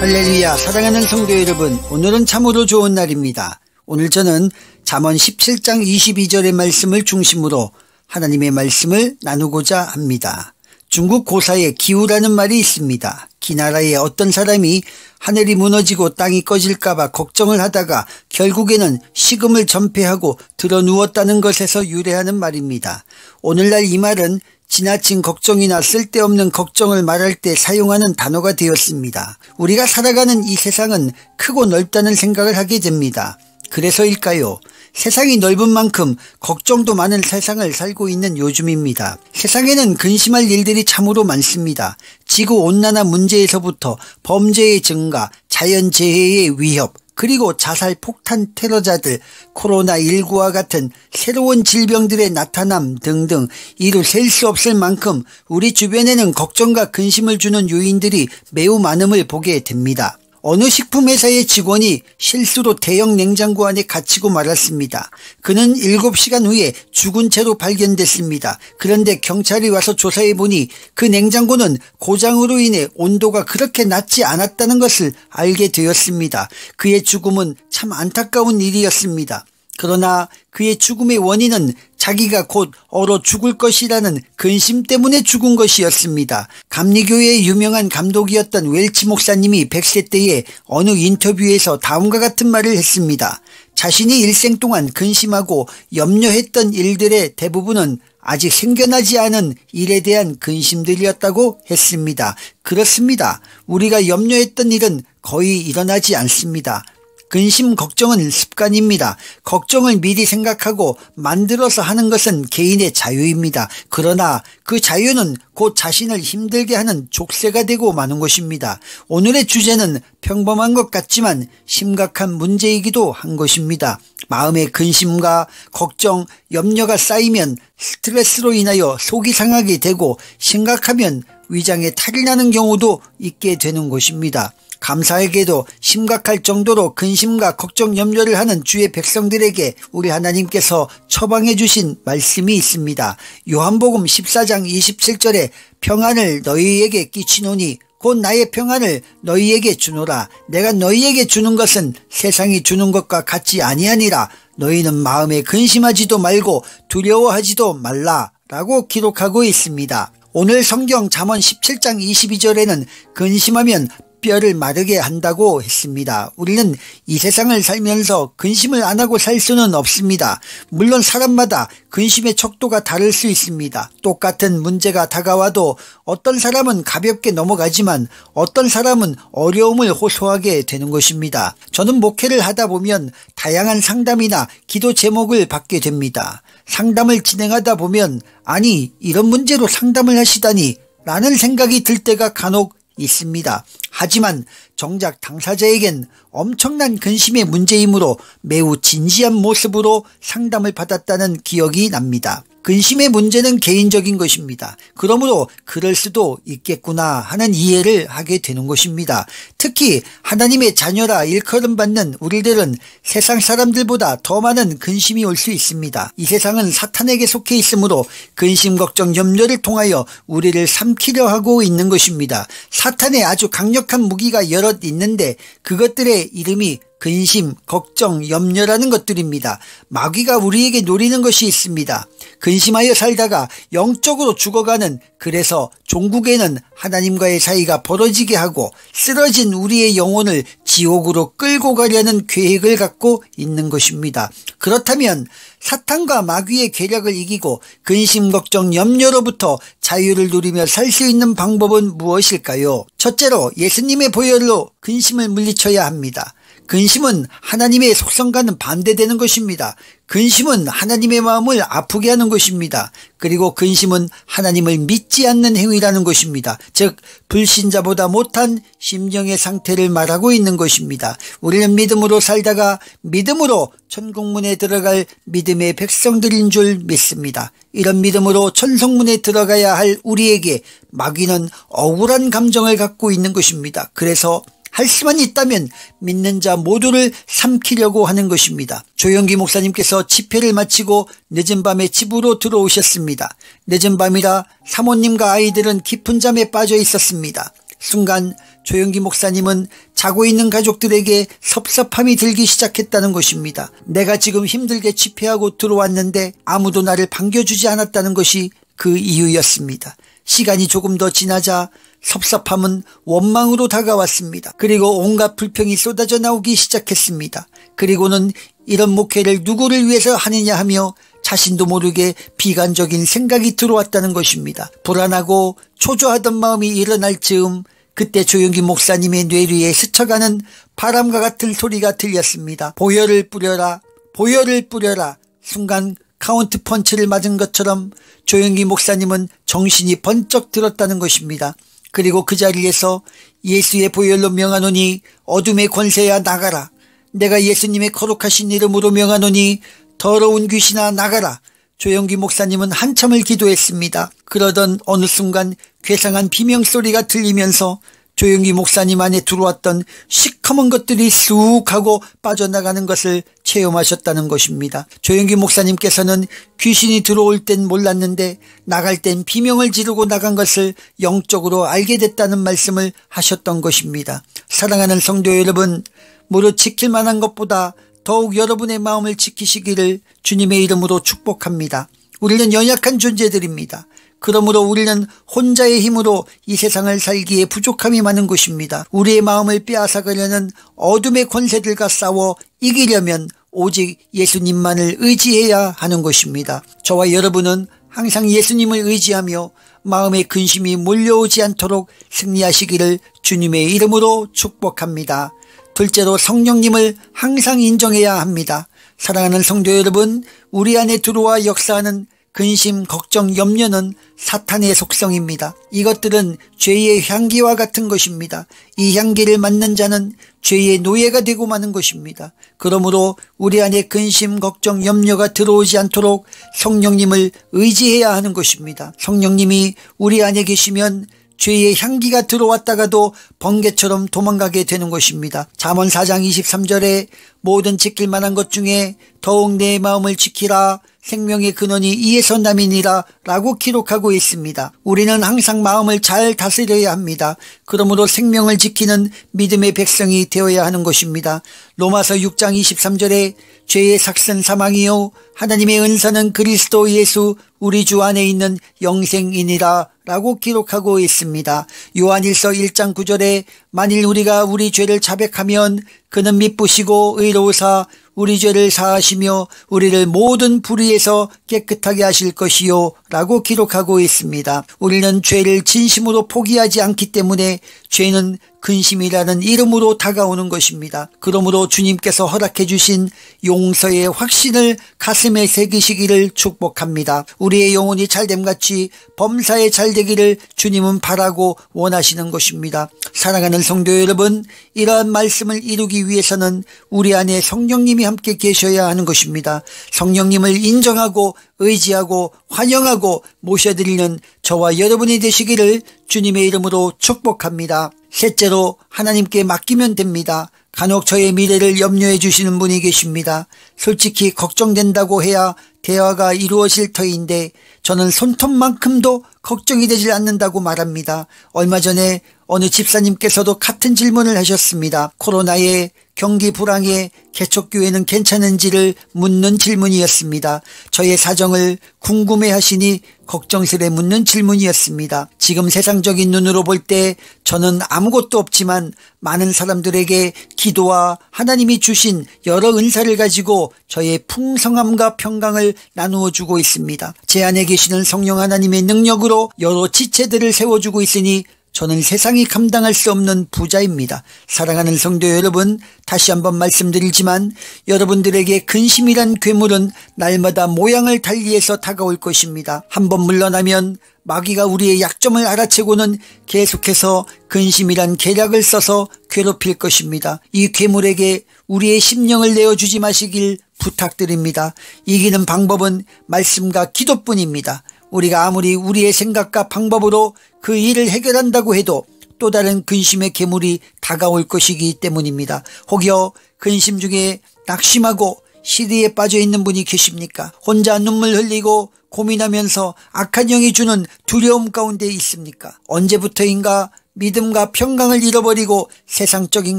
할렐루야 사랑하는 성도 여러분 오늘은 참으로 좋은 날입니다. 오늘 저는 잠언 17장 22절의 말씀을 중심으로 하나님의 말씀을 나누고자 합니다. 중국 고사에 기우라는 말이 있습니다. 이 나라에 어떤 사람이 하늘이 무너지고 땅이 꺼질까봐 걱정을 하다가 결국에는 식음을 전폐하고 들어 누웠다는 것에서 유래하는 말입니다. 오늘날 이 말은 지나친 걱정이나 쓸데없는 걱정을 말할 때 사용하는 단어가 되었습니다. 우리가 살아가는 이 세상은 크고 넓다는 생각을 하게 됩니다. 그래서일까요? 세상이 넓은 만큼 걱정도 많은 세상을 살고 있는 요즘입니다. 세상에는 근심할 일들이 참으로 많습니다. 지구온난화 문제에서부터 범죄의 증가, 자연재해의 위협, 그리고 자살 폭탄 테러자들, 코로나19와 같은 새로운 질병들의 나타남 등등 이를셀수 없을 만큼 우리 주변에는 걱정과 근심을 주는 요인들이 매우 많음을 보게 됩니다. 어느 식품회사의 직원이 실수로 대형 냉장고 안에 갇히고 말았습니다. 그는 7시간 후에 죽은 채로 발견됐습니다. 그런데 경찰이 와서 조사해보니 그 냉장고는 고장으로 인해 온도가 그렇게 낮지 않았다는 것을 알게 되었습니다. 그의 죽음은 참 안타까운 일이었습니다. 그러나 그의 죽음의 원인은 자기가 곧 얼어 죽을 것이라는 근심 때문에 죽은 것이었습니다. 감리교회의 유명한 감독이었던 웰치 목사님이 100세 때에 어느 인터뷰에서 다음과 같은 말을 했습니다. 자신이 일생 동안 근심하고 염려했던 일들의 대부분은 아직 생겨나지 않은 일에 대한 근심들이었다고 했습니다. 그렇습니다. 우리가 염려했던 일은 거의 일어나지 않습니다. 근심 걱정은 습관입니다. 걱정을 미리 생각하고 만들어서 하는 것은 개인의 자유입니다. 그러나 그 자유는 곧 자신을 힘들게 하는 족쇄가 되고 마는 것입니다. 오늘의 주제는 평범한 것 같지만 심각한 문제이기도 한 것입니다. 마음의 근심과 걱정, 염려가 쌓이면 스트레스로 인하여 속이 상하게 되고 심각하면 위장에 탈이 나는 경우도 있게 되는 것입니다. 감사에게도 심각할 정도로 근심과 걱정 염려를 하는 주의 백성들에게 우리 하나님께서 처방해 주신 말씀이 있습니다. 요한복음 14장 27절에 평안을 너희에게 끼치노니 곧 나의 평안을 너희에게 주노라 내가 너희에게 주는 것은 세상이 주는 것과 같지 아니하니라 너희는 마음에 근심하지도 말고 두려워하지도 말라 라고 기록하고 있습니다. 오늘 성경 잠언 17장 22절에는 근심하면 뼈를 마르게 한다고 했습니다. 우리는 이 세상을 살면서 근심을 안 하고 살 수는 없습니다. 물론 사람마다 근심의 척도가 다를 수 있습니다. 똑같은 문제가 다가와도 어떤 사람은 가볍게 넘어가지만 어떤 사람은 어려움을 호소하게 되는 것입니다. 저는 목회를 하다 보면 다양한 상담이나 기도 제목을 받게 됩니다. 상담을 진행하다 보면 아니 이런 문제로 상담을 하시다니 라는 생각이 들 때가 간혹 있습니다. 하지만 정작 당사자에겐 엄청난 근심의 문제이므로 매우 진지한 모습으로 상담을 받았다는 기억이 납니다. 근심의 문제는 개인적인 것입니다. 그러므로 그럴 수도 있겠구나 하는 이해를 하게 되는 것입니다. 특히 하나님의 자녀라 일컬음 받는 우리들은 세상 사람들보다 더 많은 근심이 올 수 있습니다. 이 세상은 사탄에게 속해 있으므로 근심, 걱정, 염려를 통하여 우리를 삼키려 하고 있는 것입니다. 사탄의 아주 강력한 무기가 여러 몇몇 있는데 그것들의 이름이 근심, 걱정, 염려라는 것들입니다. 마귀가 우리에게 노리는 것이 있습니다. 근심하여 살다가 영적으로 죽어가는 그래서 종국에는 하나님과의 사이가 벌어지게 하고 쓰러진 우리의 영혼을 지옥으로 끌고 가려는 계획을 갖고 있는 것입니다. 그렇다면 사탄과 마귀의 계략을 이기고 근심, 걱정, 염려로부터 자유를 누리며 살 수 있는 방법은 무엇일까요? 첫째로 예수님의 보혈로 근심을 물리쳐야 합니다. 근심은 하나님의 속성과는 반대되는 것입니다. 근심은 하나님의 마음을 아프게 하는 것입니다. 그리고 근심은 하나님을 믿지 않는 행위라는 것입니다. 즉 불신자보다 못한 심정의 상태를 말하고 있는 것입니다. 우리는 믿음으로 살다가 믿음으로 천국문에 들어갈 믿음의 백성들인 줄 믿습니다. 이런 믿음으로 천성문에 들어가야 할 우리에게 마귀는 억울한 감정을 갖고 있는 것입니다. 그래서 할 수만 있다면 믿는 자 모두를 삼키려고 하는 것입니다. 조영기 목사님께서 집회를 마치고 늦은 밤에 집으로 들어오셨습니다. 늦은 밤이라 사모님과 아이들은 깊은 잠에 빠져 있었습니다. 순간 조영기 목사님은 자고 있는 가족들에게 섭섭함이 들기 시작했다는 것입니다. 내가 지금 힘들게 집회하고 들어왔는데 아무도 나를 반겨주지 않았다는 것이 그 이유였습니다. 시간이 조금 더 지나자 섭섭함은 원망으로 다가왔습니다. 그리고 온갖 불평이 쏟아져 나오기 시작했습니다. 그리고는 이런 목회를 누구를 위해서 하느냐 하며 자신도 모르게 비관적인 생각이 들어왔다는 것입니다. 불안하고 초조하던 마음이 일어날 즈음 그때 조영기 목사님의 뇌리에 스쳐가는 바람과 같은 소리가 들렸습니다. 보혈을 뿌려라 보혈을 뿌려라 순간 카운트 펀치를 맞은 것처럼 조영기 목사님은 정신이 번쩍 들었다는 것입니다. 그리고 그 자리에서 예수의 보혈로 명하노니 어둠의 권세야 나가라. 내가 예수님의 거룩하신 이름으로 명하노니 더러운 귀신아 나가라. 조영기 목사님은 한참을 기도했습니다. 그러던 어느 순간 괴상한 비명소리가 들리면서 조영기 목사님 안에 들어왔던 시커먼 것들이 쑥 하고 빠져나가는 것을 체험하셨다는 것입니다. 조영기 목사님께서는 귀신이 들어올 땐 몰랐는데 나갈 땐 비명을 지르고 나간 것을 영적으로 알게 됐다는 말씀을 하셨던 것입니다. 사랑하는 성도 여러분, 무릇 지킬 만한 것보다 더욱 여러분의 마음을 지키시기를 주님의 이름으로 축복합니다. 우리는 연약한 존재들입니다. 그러므로 우리는 혼자의 힘으로 이 세상을 살기에 부족함이 많은 것입니다. 우리의 마음을 빼앗아가려는 어둠의 권세들과 싸워 이기려면 오직 예수님만을 의지해야 하는 것입니다. 저와 여러분은 항상 예수님을 의지하며 마음의 근심이 몰려오지 않도록 승리하시기를 주님의 이름으로 축복합니다. 둘째로 성령님을 항상 인정해야 합니다. 사랑하는 성도 여러분, 우리 안에 들어와 역사하는 근심, 걱정, 염려는 사탄의 속성입니다. 이것들은 죄의 향기와 같은 것입니다. 이 향기를 맡는 자는 죄의 노예가 되고 마는 것입니다. 그러므로 우리 안에 근심, 걱정, 염려가 들어오지 않도록 성령님을 의지해야 하는 것입니다. 성령님이 우리 안에 계시면 죄의 향기가 들어왔다가도 번개처럼 도망가게 되는 것입니다. 잠언 4장 23절에 모든 지킬 만한 것 중에 더욱 내 마음을 지키라 생명의 근원이 이에서 남이니라 라고 기록하고 있습니다. 우리는 항상 마음을 잘 다스려야 합니다. 그러므로 생명을 지키는 믿음의 백성이 되어야 하는 것입니다. 로마서 6장 23절에 죄의 삭슨 사망이요 하나님의 은사는 그리스도 예수 우리 주 안에 있는 영생이니라 라고 기록하고 있습니다. 요한일서 1장 9절에 만일 우리가 우리 죄를 자백하면 그는 믿부시고 의로우사 우리 죄를 사하시며 우리를 모든 불의에서 깨끗하게 하실 것이요 라고 기록하고 있습니다. 우리는 죄를 진심으로 포기하지 않기 때문에 죄는 근심이라는 이름으로 다가오는 것입니다. 그러므로 주님께서 허락해 주신 용서의 확신을 가슴에 새기시기를 축복합니다. 우리의 영혼이 잘됨같이 범사에 잘되기를 주님은 바라고 원하시는 것입니다. 사랑하는 성도 여러분, 이러한 말씀을 이루기 위해서는 우리 안에 성령님이 함께 계셔야 하는 것입니다. 성령님을 인정하고 의지하고 환영하고 모셔드리는 저와 여러분이 되시기를 주님의 이름으로 축복합니다. 셋째로 하나님께 맡기면 됩니다. 간혹 저의 미래를 염려해 주시는 분이 계십니다. 솔직히 걱정된다고 해야 대화가 이루어질 터인데 저는 손톱만큼도 걱정이 되질 않는다고 말합니다. 얼마 전에 어느 집사님께서도 같은 질문을 하셨습니다. 코로나에 경기 불황에 개척교회는 괜찮은지를 묻는 질문이었습니다. 저의 사정을 궁금해 하시니 걱정스레 묻는 질문이었습니다. 지금 세상적인 눈으로 볼 때 저는 아무것도 없지만 많은 사람들에게 기도와 하나님이 주신 여러 은사를 가지고 저의 풍성함과 평강을 나누어 주고 있습니다. 제 안에 계시는 성령 하나님의 능력으로 여러 지체들을 세워주고 있으니 저는 세상이 감당할 수 없는 부자입니다. 사랑하는 성도 여러분, 다시 한번 말씀드리지만 여러분들에게 근심이란 괴물은 날마다 모양을 달리해서 다가올 것입니다. 한번 물러나면 마귀가 우리의 약점을 알아채고는 계속해서 근심이란 계략을 써서 괴롭힐 것입니다. 이 괴물에게 우리의 심령을 내어주지 마시길 부탁드립니다. 이기는 방법은 말씀과 기도뿐입니다. 우리가 아무리 우리의 생각과 방법으로 그 일을 해결한다고 해도 또 다른 근심의 괴물이 다가올 것이기 때문입니다. 혹여 근심 중에 낙심하고 시리에 빠져 있는 분이 계십니까? 혼자 눈물 흘리고 고민하면서 악한 영이 주는 두려움 가운데 있습니까? 언제부터인가 믿음과 평강을 잃어버리고 세상적인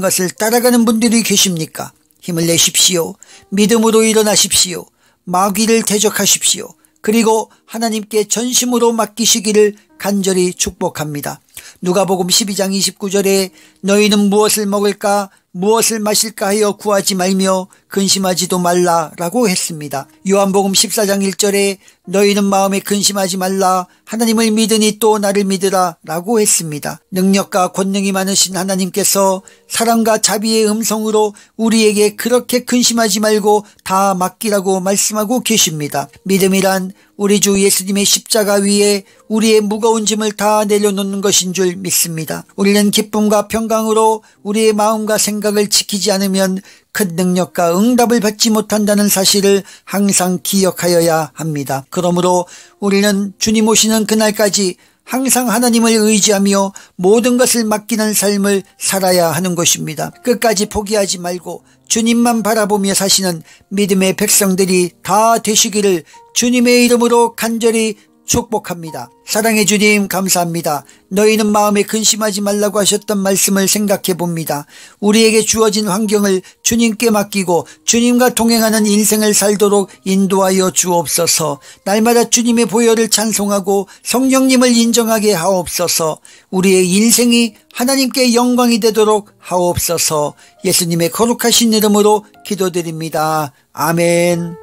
것을 따라가는 분들이 계십니까? 힘을 내십시오. 믿음으로 일어나십시오. 마귀를 대적하십시오. 그리고 하나님께 전심으로 맡기시기를 간절히 축복합니다. 누가복음 12장 29절에 너희는 무엇을 먹을까 무엇을 마실까 하여 구하지 말며 근심하지도 말라라고 했습니다. 요한복음 14장 1절에 너희는 마음에 근심하지 말라 하나님을 믿으니 또 나를 믿으라라고 했습니다. 능력과 권능이 많으신 하나님께서 사랑과 자비의 음성으로 우리에게 그렇게 근심하지 말고 다 맡기라고 말씀하고 계십니다. 믿음이란 우리 주 예수님의 십자가 위에 우리의 무거운 짐을 다 내려놓는 것인 줄 믿습니다. 우리는 기쁨과 평강으로 우리의 마음과 생각을 지키지 않으면 큰 능력과 응답을 받지 못한다는 사실을 항상 기억하여야 합니다. 그러므로 우리는 주님 오시는 그날까지 항상 하나님을 의지하며 모든 것을 맡기는 삶을 살아야 하는 것입니다. 끝까지 포기하지 말고 주님만 바라보며 사시는 믿음의 백성들이 다 되시기를 주님의 이름으로 간절히 축복합니다. 사랑해 주님 감사합니다. 너희는 마음에 근심하지 말라고 하셨던 말씀을 생각해 봅니다. 우리에게 주어진 환경을 주님께 맡기고 주님과 동행하는 인생을 살도록 인도하여 주옵소서. 날마다 주님의 보혈을 찬송하고 성령님을 인정하게 하옵소서. 우리의 인생이 하나님께 영광이 되도록 하옵소서. 예수님의 거룩하신 이름으로 기도드립니다. 아멘.